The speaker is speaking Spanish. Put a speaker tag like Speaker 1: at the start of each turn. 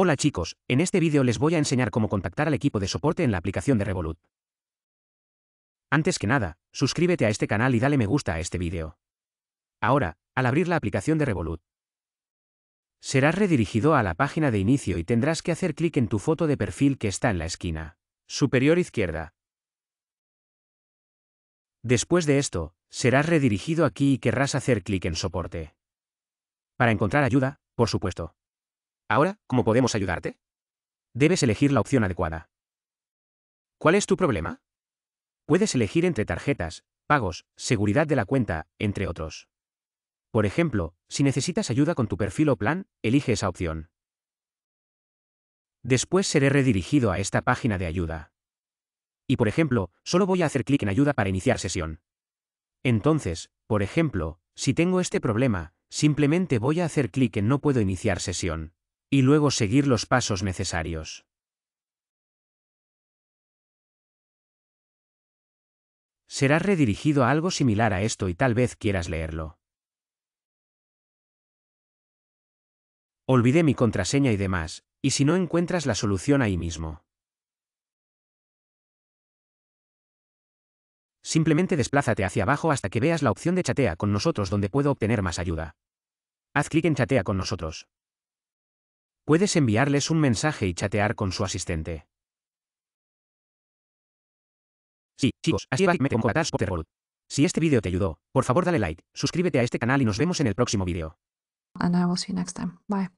Speaker 1: Hola chicos, en este vídeo les voy a enseñar cómo contactar al equipo de soporte en la aplicación de Revolut. Antes que nada, suscríbete a este canal y dale me gusta a este vídeo. Ahora, al abrir la aplicación de Revolut, serás redirigido a la página de inicio y tendrás que hacer clic en tu foto de perfil que está en la esquina superior izquierda. Después de esto, serás redirigido aquí y querrás hacer clic en soporte. Para encontrar ayuda, por supuesto. Ahora, ¿cómo podemos ayudarte? Debes elegir la opción adecuada. ¿Cuál es tu problema? Puedes elegir entre tarjetas, pagos, seguridad de la cuenta, entre otros. Por ejemplo, si necesitas ayuda con tu perfil o plan, elige esa opción. Después seré redirigido a esta página de ayuda. Y por ejemplo, solo voy a hacer clic en ayuda para iniciar sesión. Entonces, por ejemplo, si tengo este problema, simplemente voy a hacer clic en no puedo iniciar sesión y luego seguir los pasos necesarios.
Speaker 2: Serás redirigido a algo similar a esto y tal vez quieras leerlo. Olvidé mi contraseña y demás, y si no encuentras la solución ahí mismo.
Speaker 1: Simplemente desplázate hacia abajo hasta que veas la opción de chatea con nosotros donde puedo obtener más ayuda. Haz clic en chatea con nosotros. Puedes enviarles un mensaje y chatear con su asistente. Sí, chicos, así va y me tengo Si este vídeo te ayudó, por favor dale like, suscríbete a este canal y nos vemos en el próximo vídeo.
Speaker 2: Bye.